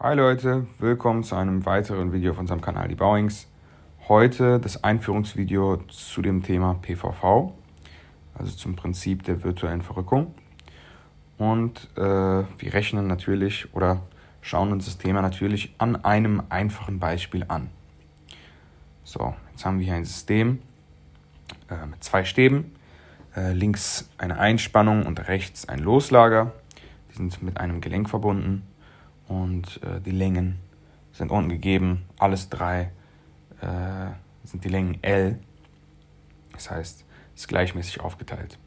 Hi Leute, willkommen zu einem weiteren Video von unserem Kanal Die Bauings. Heute das Einführungsvideo zu dem Thema PVV, also zum Prinzip der virtuellen Verrückung. Und äh, wir rechnen natürlich oder schauen uns das Thema natürlich an einem einfachen Beispiel an. So, jetzt haben wir hier ein System äh, mit zwei Stäben. Äh, links eine Einspannung und rechts ein Loslager. Die sind mit einem Gelenk verbunden und äh, die Längen sind unten gegeben. Alles drei äh, sind die Längen L. Das heißt, es ist gleichmäßig aufgeteilt.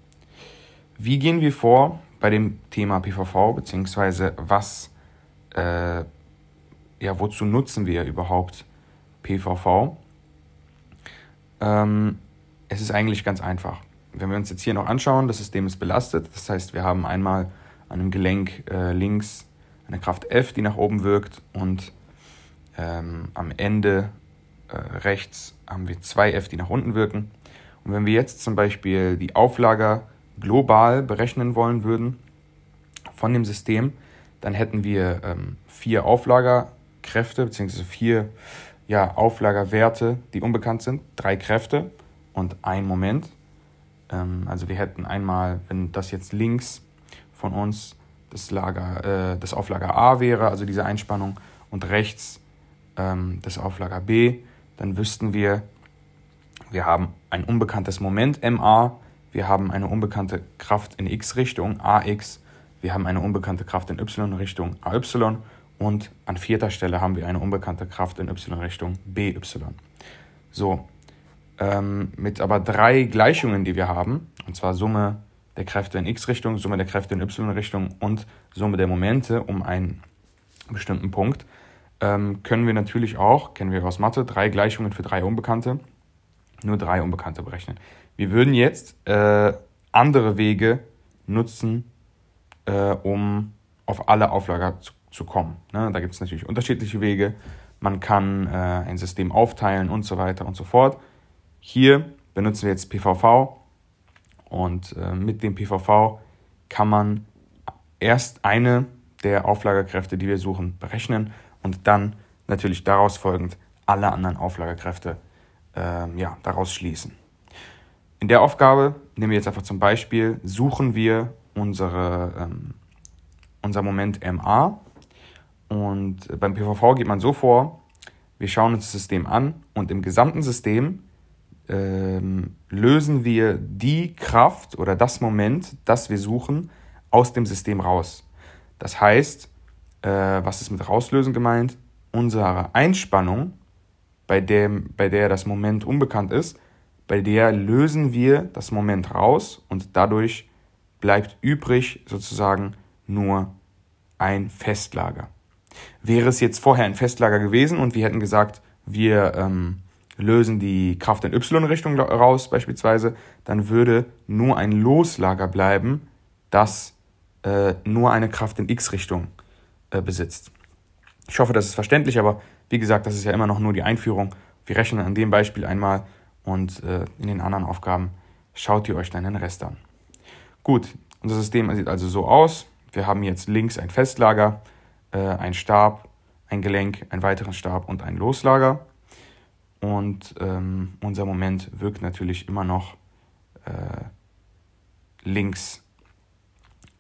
Wie gehen wir vor bei dem Thema PVV, beziehungsweise was, äh, ja, wozu nutzen wir überhaupt PVV? Ähm, es ist eigentlich ganz einfach. Wenn wir uns jetzt hier noch anschauen, das System ist belastet. Das heißt, wir haben einmal an einem Gelenk äh, links eine Kraft F, die nach oben wirkt und ähm, am Ende äh, rechts haben wir zwei F, die nach unten wirken. Und wenn wir jetzt zum Beispiel die Auflager global berechnen wollen würden von dem System, dann hätten wir ähm, vier Auflagerkräfte bzw. vier ja, Auflagerwerte, die unbekannt sind, drei Kräfte und ein Moment. Ähm, also wir hätten einmal, wenn das jetzt links von uns das, Lager, äh, das Auflager A wäre, also diese Einspannung, und rechts ähm, das Auflager B, dann wüssten wir, wir haben ein unbekanntes Moment MA, wir haben eine unbekannte Kraft in X-Richtung AX, wir haben eine unbekannte Kraft in Y-Richtung AY und an vierter Stelle haben wir eine unbekannte Kraft in Y-Richtung BY. So, ähm, mit aber drei Gleichungen, die wir haben, und zwar Summe der Kräfte in X-Richtung, Summe der Kräfte in Y-Richtung und Summe der Momente um einen bestimmten Punkt, ähm, können wir natürlich auch, kennen wir aus Mathe, drei Gleichungen für drei Unbekannte, nur drei Unbekannte berechnen. Wir würden jetzt äh, andere Wege nutzen, äh, um auf alle Auflager zu, zu kommen. Ne? Da gibt es natürlich unterschiedliche Wege. Man kann äh, ein System aufteilen und so weiter und so fort. Hier benutzen wir jetzt PVV, und äh, mit dem PVV kann man erst eine der Auflagerkräfte, die wir suchen, berechnen und dann natürlich daraus folgend alle anderen Auflagerkräfte äh, ja, daraus schließen. In der Aufgabe, nehmen wir jetzt einfach zum Beispiel, suchen wir unsere, ähm, unser Moment MA. Und beim PVV geht man so vor, wir schauen uns das System an und im gesamten System ähm, lösen wir die Kraft oder das Moment, das wir suchen, aus dem System raus. Das heißt, äh, was ist mit rauslösen gemeint? Unsere Einspannung, bei, dem, bei der das Moment unbekannt ist, bei der lösen wir das Moment raus und dadurch bleibt übrig sozusagen nur ein Festlager. Wäre es jetzt vorher ein Festlager gewesen und wir hätten gesagt, wir ähm, lösen die Kraft in Y-Richtung raus beispielsweise, dann würde nur ein Loslager bleiben, das äh, nur eine Kraft in X-Richtung äh, besitzt. Ich hoffe, das ist verständlich, aber wie gesagt, das ist ja immer noch nur die Einführung. Wir rechnen an dem Beispiel einmal und äh, in den anderen Aufgaben schaut ihr euch dann den Rest an. Gut, unser System sieht also so aus. Wir haben jetzt links ein Festlager, äh, ein Stab, ein Gelenk, einen weiteren Stab und ein Loslager. Und ähm, unser Moment wirkt natürlich immer noch äh, links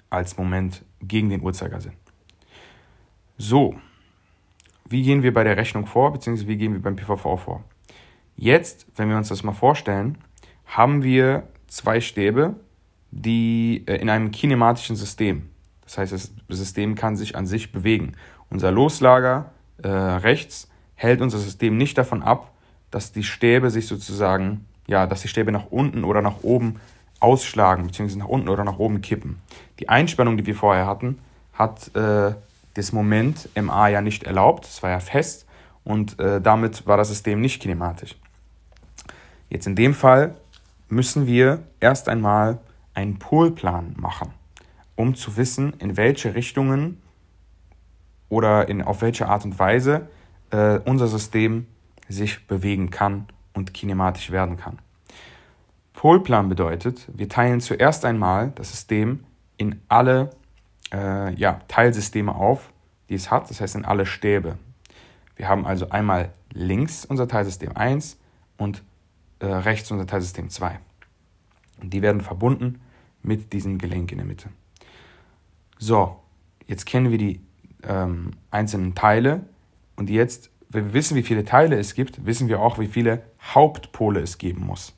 als Moment gegen den Uhrzeigersinn. So, wie gehen wir bei der Rechnung vor, beziehungsweise wie gehen wir beim PVV vor? Jetzt, wenn wir uns das mal vorstellen, haben wir zwei Stäbe, die äh, in einem kinematischen System. Das heißt, das System kann sich an sich bewegen. Unser Loslager äh, rechts hält unser System nicht davon ab, dass die Stäbe sich sozusagen, ja, dass die Stäbe nach unten oder nach oben ausschlagen, beziehungsweise nach unten oder nach oben kippen. Die Einspannung, die wir vorher hatten, hat äh, das Moment MA ja nicht erlaubt, es war ja fest und äh, damit war das System nicht kinematisch. Jetzt in dem Fall müssen wir erst einmal einen Polplan machen, um zu wissen, in welche Richtungen oder in, auf welche Art und Weise äh, unser System sich bewegen kann und kinematisch werden kann. Polplan bedeutet, wir teilen zuerst einmal das System in alle äh, ja, Teilsysteme auf, die es hat, das heißt in alle Stäbe. Wir haben also einmal links unser Teilsystem 1 und äh, rechts unser Teilsystem 2. die werden verbunden mit diesem Gelenk in der Mitte. So, jetzt kennen wir die ähm, einzelnen Teile und jetzt wenn wir wissen, wie viele Teile es gibt, wissen wir auch, wie viele Hauptpole es geben muss.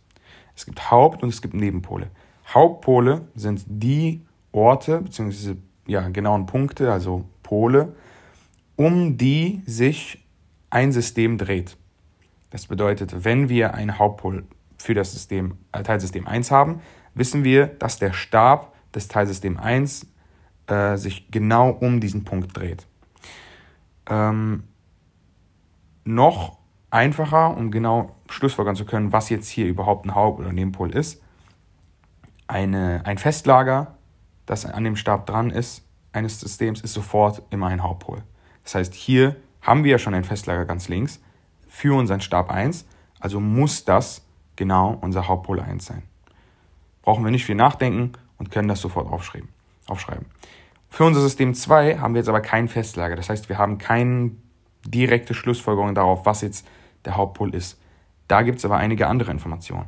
Es gibt Haupt- und es gibt Nebenpole. Hauptpole sind die Orte bzw. ja genauen Punkte, also Pole, um die sich ein System dreht. Das bedeutet, wenn wir einen Hauptpol für das System, äh, Teilsystem 1 haben, wissen wir, dass der Stab des Teilsystem 1 äh, sich genau um diesen Punkt dreht. Ähm, noch einfacher, um genau schlussfolgern zu können, was jetzt hier überhaupt ein Haupt- oder Nebenpol ist. Eine, ein Festlager, das an dem Stab dran ist, eines Systems, ist sofort immer ein Hauptpol. Das heißt, hier haben wir ja schon ein Festlager ganz links für unseren Stab 1, also muss das genau unser Hauptpol 1 sein. Brauchen wir nicht viel nachdenken und können das sofort aufschreiben. aufschreiben. Für unser System 2 haben wir jetzt aber kein Festlager, das heißt, wir haben keinen direkte Schlussfolgerung darauf, was jetzt der Hauptpol ist. Da gibt es aber einige andere Informationen.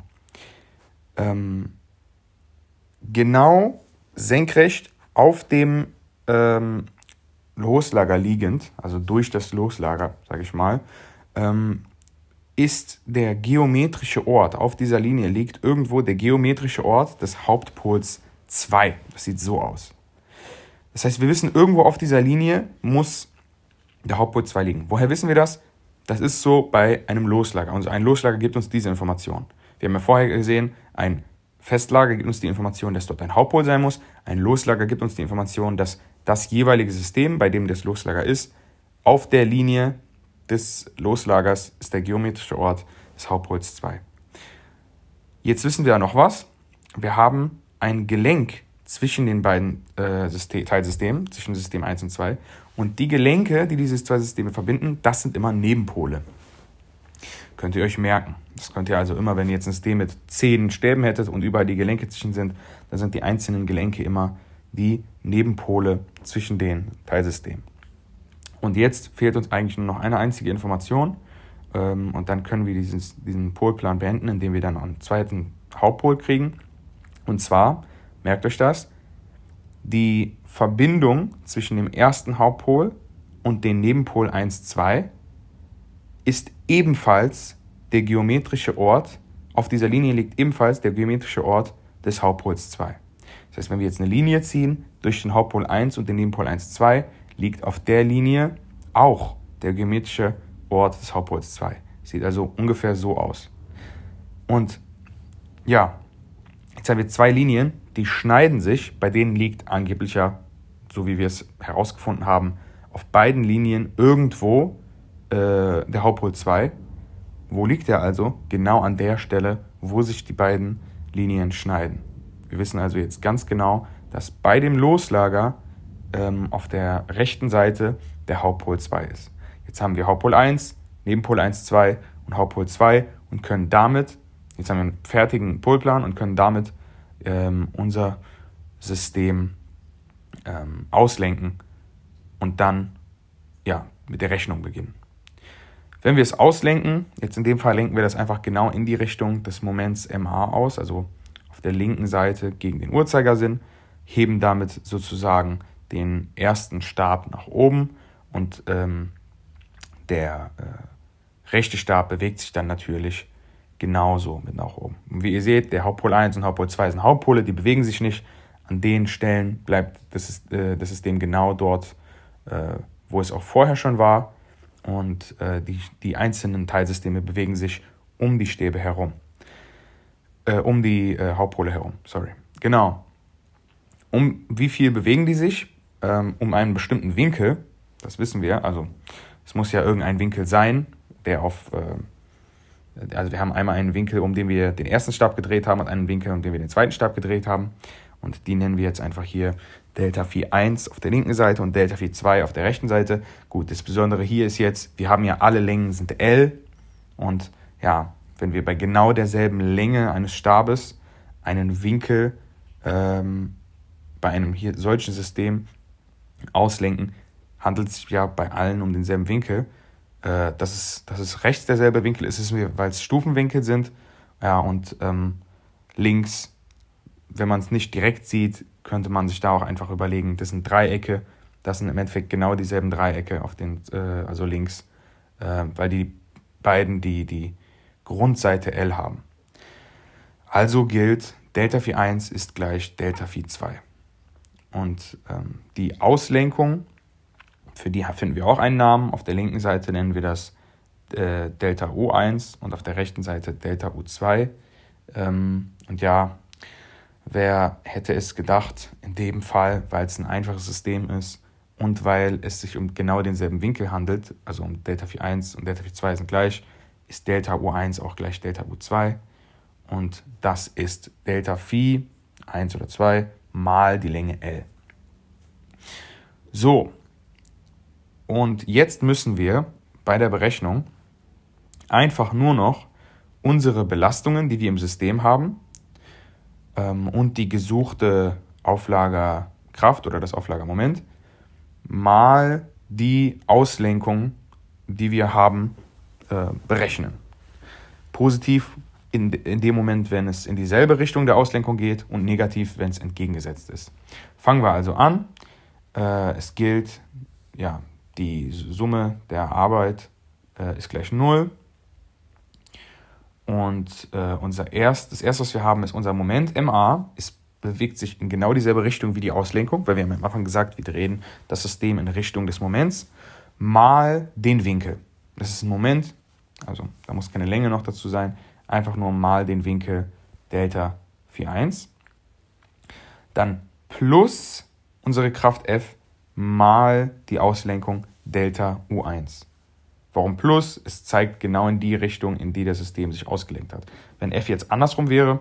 Ähm, genau senkrecht auf dem ähm, Loslager liegend, also durch das Loslager, sage ich mal, ähm, ist der geometrische Ort, auf dieser Linie liegt irgendwo der geometrische Ort des Hauptpols 2. Das sieht so aus. Das heißt, wir wissen, irgendwo auf dieser Linie muss der Hauptpol 2 liegen. Woher wissen wir das? Das ist so bei einem Loslager. Und also ein Loslager gibt uns diese Information. Wir haben ja vorher gesehen, ein Festlager gibt uns die Information, dass dort ein Hauptpol sein muss. Ein Loslager gibt uns die Information, dass das jeweilige System, bei dem das Loslager ist, auf der Linie des Loslagers ist der geometrische Ort des Hauptpols 2. Jetzt wissen wir ja noch was. Wir haben ein Gelenk zwischen den beiden äh, Teilsystemen, zwischen System 1 und 2. Und die Gelenke, die diese zwei Systeme verbinden, das sind immer Nebenpole. Könnt ihr euch merken. Das könnt ihr also immer, wenn ihr jetzt ein System mit zehn Stäben hättet und überall die Gelenke zwischen sind, dann sind die einzelnen Gelenke immer die Nebenpole zwischen den Teilsystemen. Und jetzt fehlt uns eigentlich nur noch eine einzige Information ähm, und dann können wir dieses, diesen Polplan beenden, indem wir dann einen zweiten Hauptpol kriegen. Und zwar, merkt euch das, die Verbindung zwischen dem ersten Hauptpol und dem Nebenpol 1, 2 ist ebenfalls der geometrische Ort, auf dieser Linie liegt ebenfalls der geometrische Ort des Hauptpols 2. Das heißt, wenn wir jetzt eine Linie ziehen durch den Hauptpol 1 und den Nebenpol 1, 2, liegt auf der Linie auch der geometrische Ort des Hauptpols 2. Sieht also ungefähr so aus. Und ja, jetzt haben wir zwei Linien, die schneiden sich, bei denen liegt angeblicher, so wie wir es herausgefunden haben, auf beiden Linien irgendwo äh, der Hauptpol 2. Wo liegt er also? Genau an der Stelle, wo sich die beiden Linien schneiden. Wir wissen also jetzt ganz genau, dass bei dem Loslager ähm, auf der rechten Seite der Hauptpol 2 ist. Jetzt haben wir Hauptpol 1, Nebenpol 1, 2 und Hauptpol 2 und können damit, jetzt haben wir einen fertigen Polplan und können damit ähm, unser System ähm, auslenken und dann ja, mit der Rechnung beginnen. Wenn wir es auslenken, jetzt in dem Fall lenken wir das einfach genau in die Richtung des Moments MA aus, also auf der linken Seite gegen den Uhrzeigersinn, heben damit sozusagen den ersten Stab nach oben und ähm, der äh, rechte Stab bewegt sich dann natürlich genauso mit nach oben. Und wie ihr seht, der Hauptpol 1 und Hauptpol 2 sind Hauptpole, die bewegen sich nicht. An den Stellen bleibt das, äh, das System genau dort, äh, wo es auch vorher schon war. Und äh, die, die einzelnen Teilsysteme bewegen sich um die Stäbe herum. um die Hauptpole herum, sorry. Genau. Um wie viel bewegen die sich? Ähm, um einen bestimmten Winkel. Das wissen wir. Also es muss ja irgendein Winkel sein, der auf also wir haben einmal einen Winkel, um den wir den ersten Stab gedreht haben und einen Winkel, um den wir den zweiten Stab gedreht haben. Und die nennen wir jetzt einfach hier Delta Phi 1 auf der linken Seite und Delta Phi 2 auf der rechten Seite. Gut, das Besondere hier ist jetzt, wir haben ja alle Längen sind L und ja, wenn wir bei genau derselben Länge eines Stabes einen Winkel ähm, bei einem hier solchen System auslenken, handelt es sich ja bei allen um denselben Winkel äh, dass, es, dass es rechts derselbe Winkel ist, ist weil es Stufenwinkel sind. Ja, und ähm, links, wenn man es nicht direkt sieht, könnte man sich da auch einfach überlegen, das sind Dreiecke, das sind im Endeffekt genau dieselben Dreiecke auf den, äh, also links, äh, weil die beiden die, die Grundseite L haben. Also gilt, Delta Phi 1 ist gleich Delta Phi 2. Und ähm, die Auslenkung für die finden wir auch einen Namen. Auf der linken Seite nennen wir das äh, Delta U1 und auf der rechten Seite Delta U2. Ähm, und ja, wer hätte es gedacht, in dem Fall, weil es ein einfaches System ist und weil es sich um genau denselben Winkel handelt, also um Delta V1 und Delta V2 sind gleich, ist Delta U1 auch gleich Delta U2. Und das ist Delta Phi 1 oder 2 mal die Länge L. So, und jetzt müssen wir bei der Berechnung einfach nur noch unsere Belastungen, die wir im System haben, ähm, und die gesuchte Auflagerkraft oder das Auflagermoment mal die Auslenkung, die wir haben, äh, berechnen. Positiv in, in dem Moment, wenn es in dieselbe Richtung der Auslenkung geht und negativ, wenn es entgegengesetzt ist. Fangen wir also an. Äh, es gilt ja, die Summe der Arbeit äh, ist gleich 0. Und äh, unser erst, das erste, was wir haben, ist unser Moment MA, Es bewegt sich in genau dieselbe Richtung wie die Auslenkung, weil wir haben am Anfang gesagt, wir drehen das System in Richtung des Moments, mal den Winkel. Das ist ein Moment, also da muss keine Länge noch dazu sein, einfach nur mal den Winkel Delta 41. Dann plus unsere Kraft F mal die Auslenkung Delta U1. Warum plus? Es zeigt genau in die Richtung, in die das System sich ausgelenkt hat. Wenn f jetzt andersrum wäre,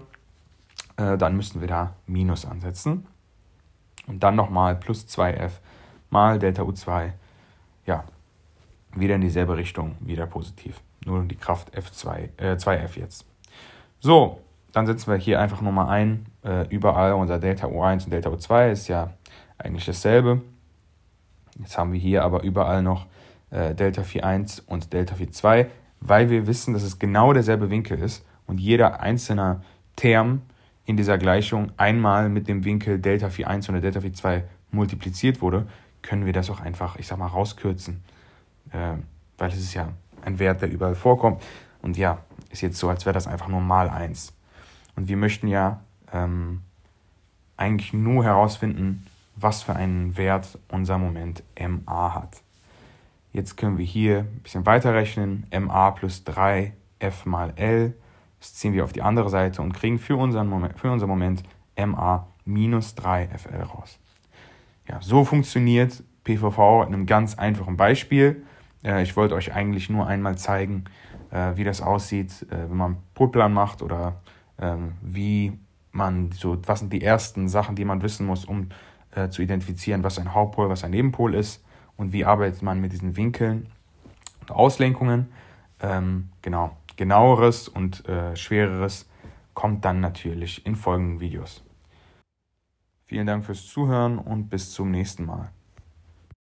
äh, dann müssten wir da minus ansetzen. Und dann nochmal plus 2f mal Delta U2. Ja, wieder in dieselbe Richtung, wieder positiv. Nur die Kraft F2, äh, 2f jetzt. So, dann setzen wir hier einfach nochmal ein. Äh, überall unser Delta U1 und Delta U2 ist ja eigentlich dasselbe. Jetzt haben wir hier aber überall noch äh, Delta Phi 1 und Delta Phi 2, weil wir wissen, dass es genau derselbe Winkel ist und jeder einzelne Term in dieser Gleichung einmal mit dem Winkel Delta Phi 1 oder Delta Phi 2 multipliziert wurde, können wir das auch einfach, ich sag mal, rauskürzen. Äh, weil es ist ja ein Wert, der überall vorkommt. Und ja, ist jetzt so, als wäre das einfach nur mal 1. Und wir möchten ja ähm, eigentlich nur herausfinden, was für einen Wert unser Moment ma hat. Jetzt können wir hier ein bisschen weiterrechnen. ma plus 3 f mal l. Das ziehen wir auf die andere Seite und kriegen für, unseren Moment, für unser Moment ma minus 3 fl raus. Ja, so funktioniert PVV in einem ganz einfachen Beispiel. Äh, ich wollte euch eigentlich nur einmal zeigen, äh, wie das aussieht, äh, wenn man einen Polplan macht oder ähm, wie man so, was sind die ersten Sachen, die man wissen muss, um äh, zu identifizieren, was ein Hauptpol, was ein Nebenpol ist und wie arbeitet man mit diesen Winkeln und Auslenkungen. Ähm, genau, genaueres und äh, schwereres kommt dann natürlich in folgenden Videos. Vielen Dank fürs Zuhören und bis zum nächsten Mal.